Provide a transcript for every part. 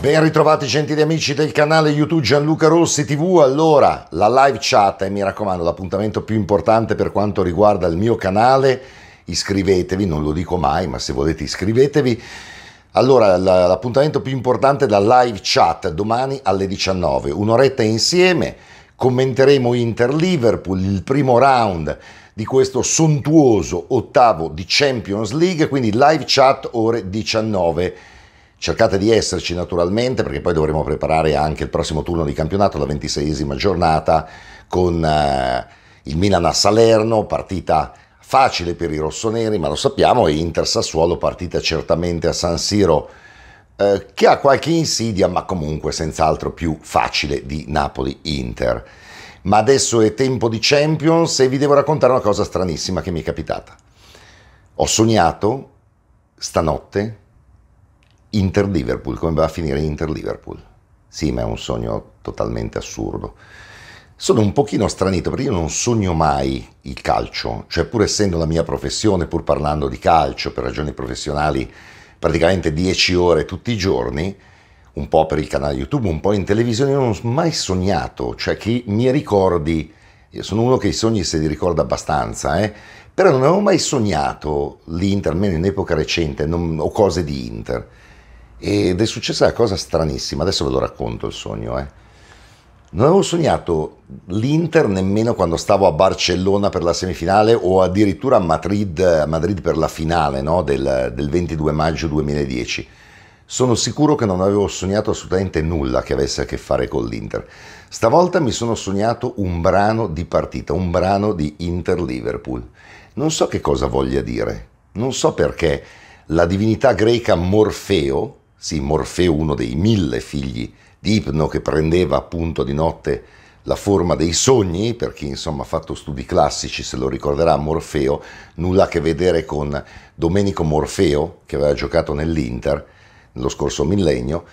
Ben ritrovati gentili amici del canale YouTube Gianluca Rossi TV, allora la live chat e eh, mi raccomando l'appuntamento più importante per quanto riguarda il mio canale, iscrivetevi, non lo dico mai ma se volete iscrivetevi, allora l'appuntamento più importante è la live chat domani alle 19, un'oretta insieme, commenteremo Inter-Liverpool, il primo round di questo sontuoso ottavo di Champions League, quindi live chat ore 19 Cercate di esserci naturalmente perché poi dovremo preparare anche il prossimo turno di campionato, la ventiseiesima giornata con eh, il Milan a Salerno, partita facile per i rossoneri, ma lo sappiamo, e Inter Sassuolo partita certamente a San Siro eh, che ha qualche insidia, ma comunque senz'altro più facile di Napoli-Inter. Ma adesso è tempo di Champions e vi devo raccontare una cosa stranissima che mi è capitata. Ho sognato stanotte Inter-Liverpool, come va a finire Inter-Liverpool? Sì, ma è un sogno totalmente assurdo. Sono un pochino stranito perché io non sogno mai il calcio, cioè pur essendo la mia professione, pur parlando di calcio per ragioni professionali praticamente 10 ore tutti i giorni, un po' per il canale YouTube, un po' in televisione, non ho mai sognato, cioè che mi ricordi, io sono uno che i sogni se li ricorda abbastanza, eh, però non avevo mai sognato l'Inter, almeno in epoca recente, non, o cose di Inter. Ed è successa una cosa stranissima, adesso ve lo racconto il sogno. Eh. Non avevo sognato l'Inter nemmeno quando stavo a Barcellona per la semifinale o addirittura a Madrid, a Madrid per la finale no? del, del 22 maggio 2010. Sono sicuro che non avevo sognato assolutamente nulla che avesse a che fare con l'Inter. Stavolta mi sono sognato un brano di partita, un brano di Inter-Liverpool. Non so che cosa voglia dire, non so perché la divinità greca Morfeo, sì, Morfeo, uno dei mille figli di Ipno, che prendeva appunto di notte la forma dei sogni, per chi insomma ha fatto studi classici se lo ricorderà Morfeo, nulla a che vedere con Domenico Morfeo che aveva giocato nell'Inter nello scorso millennio,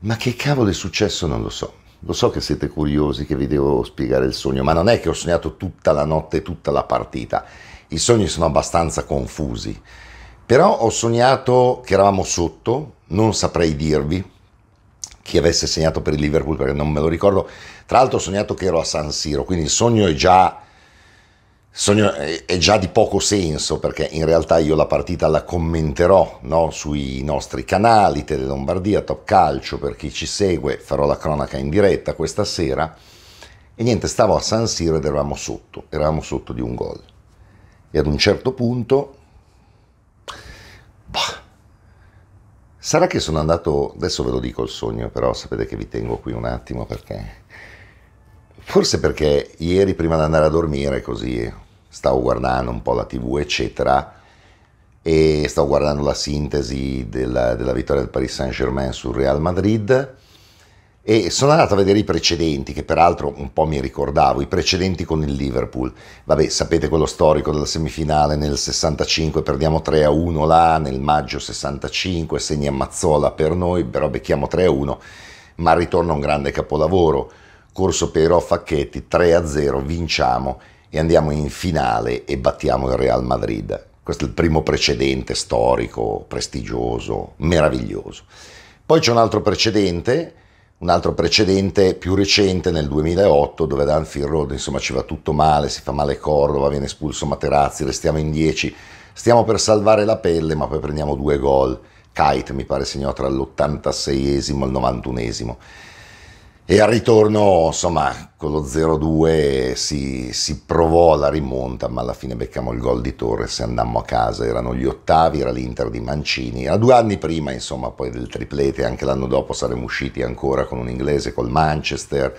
ma che cavolo è successo non lo so. Lo so che siete curiosi che vi devo spiegare il sogno, ma non è che ho sognato tutta la notte, tutta la partita. I sogni sono abbastanza confusi. Però ho sognato che eravamo sotto, non saprei dirvi chi avesse segnato per il Liverpool perché non me lo ricordo. Tra l'altro ho sognato che ero a San Siro, quindi il sogno è già, sogno è già di poco senso perché in realtà io la partita la commenterò no? sui nostri canali, Tele Lombardia, Top Calcio per chi ci segue, farò la cronaca in diretta questa sera. E niente, stavo a San Siro ed eravamo sotto, eravamo sotto di un gol. E ad un certo punto Sarà che sono andato, adesso ve lo dico il sogno, però sapete che vi tengo qui un attimo perché... Forse perché ieri prima di andare a dormire così stavo guardando un po' la tv eccetera e stavo guardando la sintesi della, della vittoria del Paris Saint Germain sul Real Madrid e sono andato a vedere i precedenti, che peraltro un po' mi ricordavo, i precedenti con il Liverpool. Vabbè, sapete quello storico della semifinale nel 65, perdiamo 3 a 1 là, nel maggio 65 segna Mazzola per noi, però becchiamo 3 a 1, ma ritorna un grande capolavoro. Corso Peiro Facchetti 3 a 0, vinciamo e andiamo in finale e battiamo il Real Madrid. Questo è il primo precedente storico, prestigioso, meraviglioso. Poi c'è un altro precedente un altro precedente più recente nel 2008 dove Danfield Road insomma ci va tutto male, si fa male Cordova, viene espulso Materazzi, restiamo in 10, stiamo per salvare la pelle ma poi prendiamo due gol, Kite mi pare segnò tra l'86esimo e il 91esimo e al ritorno insomma con lo 0-2 si, si, provò la rimonta ma alla fine beccammo il gol di Torres e andammo a casa erano gli ottavi era l'Inter di Mancini era due anni prima insomma poi del triplete anche l'anno dopo saremmo usciti ancora con un inglese col Manchester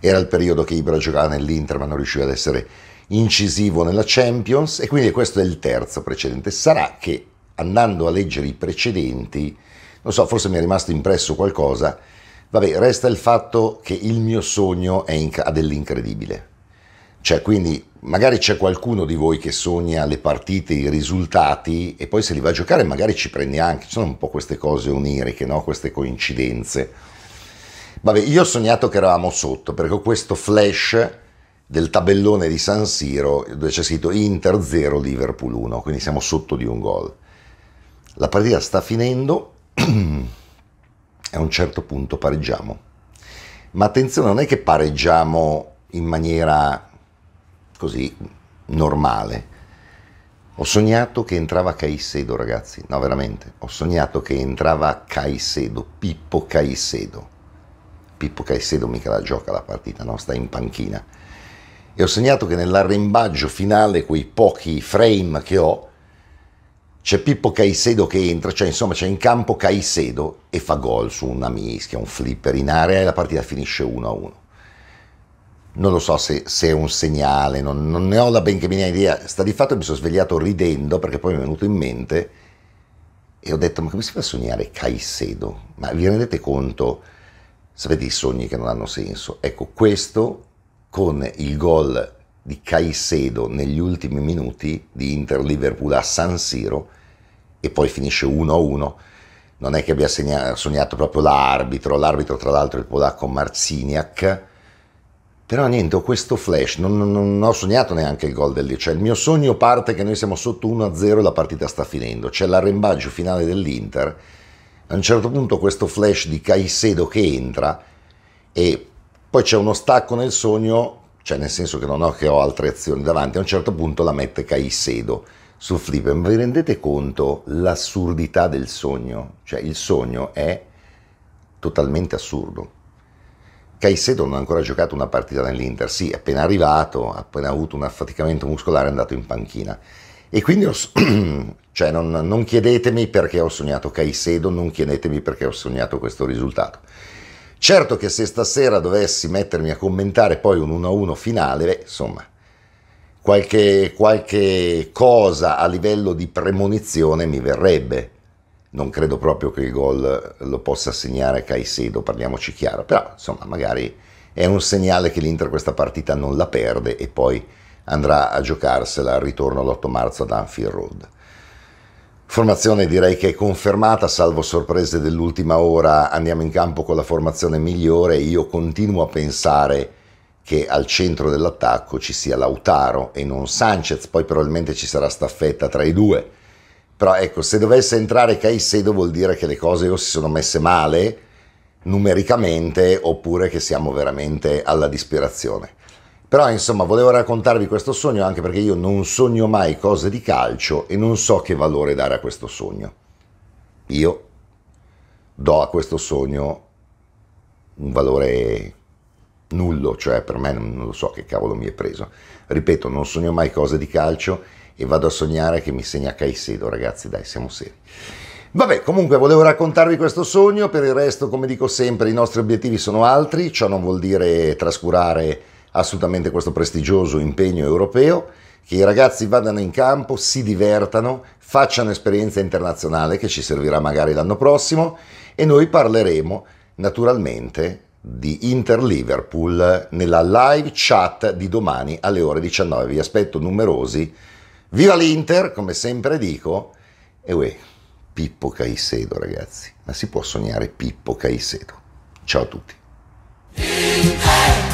era il periodo che Ibra giocava nell'Inter ma non riusciva ad essere incisivo nella Champions e quindi questo è il terzo precedente sarà che andando a leggere i precedenti non so forse mi è rimasto impresso qualcosa Vabbè, resta il fatto che il mio sogno inc- ha dell'incredibile. Cioè, quindi magari c'è qualcuno di voi che sogna le partite, i risultati e poi se li va a giocare magari ci prende anche. Ci sono un po' queste cose oniriche, no? queste coincidenze. Vabbè, io ho sognato che eravamo sotto perché ho questo flash del tabellone di San Siro dove c'è scritto Inter 0, Liverpool 1, quindi siamo sotto di un gol. La partita sta finendo. e a un certo punto pareggiamo. Ma attenzione, non è che pareggiamo in maniera così normale. Ho sognato che entrava Caicedo, ragazzi, no veramente, ho sognato che entrava Caicedo, Pippo Caicedo. Pippo Caicedo mica la gioca la partita, no, sta in panchina. E ho sognato che nell'arrembaggio finale, quei pochi frame che ho, c'è Pippo Caicedo che entra, cioè insomma c'è in campo Caicedo e fa gol su una mischia, un flipper in area e la partita finisce 1-1. Non lo so se, se è un segnale, non, non, ne ho la benché minima idea. Sta di fatto mi sono svegliato ridendo perché poi mi è venuto in mente e ho detto ma come si fa a sognare Caicedo? Ma vi rendete conto? Sapete i sogni che non hanno senso? Ecco, questo con il gol di Caicedo negli ultimi minuti di Inter-Liverpool a San Siro e poi finisce 1-1. Non è che abbia segna- sognato proprio l'arbitro, l'arbitro tra l'altro è il polacco Marziniak, però niente, ho questo flash, non, non, non ho sognato neanche il gol del Lecce, cioè, il mio sogno parte che noi siamo sotto 1-0 e la partita sta finendo, c'è l'arrembaggio finale dell'Inter, a un certo punto questo flash di Caicedo che entra e poi c'è uno stacco nel sogno, cioè nel senso che non ho che ho altre azioni davanti, a un certo punto la mette Caicedo sul Flip, ma vi rendete conto l'assurdità del sogno? Cioè il sogno è totalmente assurdo. Caicedo non ha ancora giocato una partita nell'Inter, sì, è appena arrivato, ha appena avuto un affaticamento muscolare, è andato in panchina. E quindi ho, cioè non, non, chiedetemi perché ho sognato Caicedo, non chiedetemi perché ho sognato questo risultato. Certo che se stasera dovessi mettermi a commentare poi un 1-1 finale, beh, insomma, qualche, qualche cosa a livello di premonizione mi verrebbe. Non credo proprio che il gol lo possa segnare Caicedo, parliamoci chiaro, però insomma magari è un segnale che l'Inter questa partita non la perde e poi andrà a giocarsela al ritorno l'8 marzo ad Anfield Road. Formazione direi che è confermata, salvo sorprese dell'ultima ora andiamo in campo con la formazione migliore, io continuo a pensare che al centro dell'attacco ci sia Lautaro e non Sanchez, poi probabilmente ci sarà staffetta tra i due. Però ecco, se dovesse entrare Caicedo vuol dire che le cose o si sono messe male numericamente oppure che siamo veramente alla disperazione. Però insomma volevo raccontarvi questo sogno anche perché io non sogno mai cose di calcio e non so che valore dare a questo sogno. Io do a questo sogno un valore nullo, cioè per me non lo so che cavolo mi è preso. Ripeto, non sogno mai cose di calcio e vado a sognare che mi segna Caicedo, ragazzi, dai, siamo seri. Vabbè, comunque volevo raccontarvi questo sogno, per il resto, come dico sempre, i nostri obiettivi sono altri, ciò non vuol dire trascurare assolutamente questo prestigioso impegno europeo, che i ragazzi vadano in campo, si divertano, facciano esperienza internazionale che ci servirà magari l'anno prossimo e noi parleremo naturalmente di Inter Liverpool nella live chat di domani alle ore 19. Vi aspetto numerosi. Viva l'Inter, come sempre dico. E uè, Pippo Caicedo, ragazzi. Ma si può sognare Pippo Caicedo. Ciao a tutti. Inter.